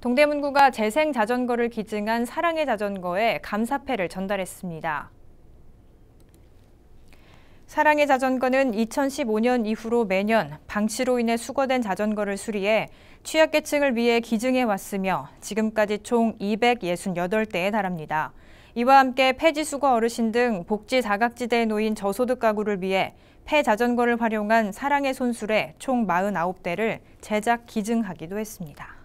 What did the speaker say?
동대문구가 재생 자전거를 기증한 사랑의 자전거에 감사패를 전달했습니다. 사랑의 자전거는 2015년 이후로 매년 방치로 인해 수거된 자전거를 수리해 취약계층을 위해 기증해 왔으며 지금까지 총 268대에 달합니다. 이와 함께 폐지수거 어르신 등 복지 사각지대에 놓인 저소득 가구를 위해 폐자전거를 활용한 사랑의 손수레 총 49대를 제작 기증하기도 했습니다.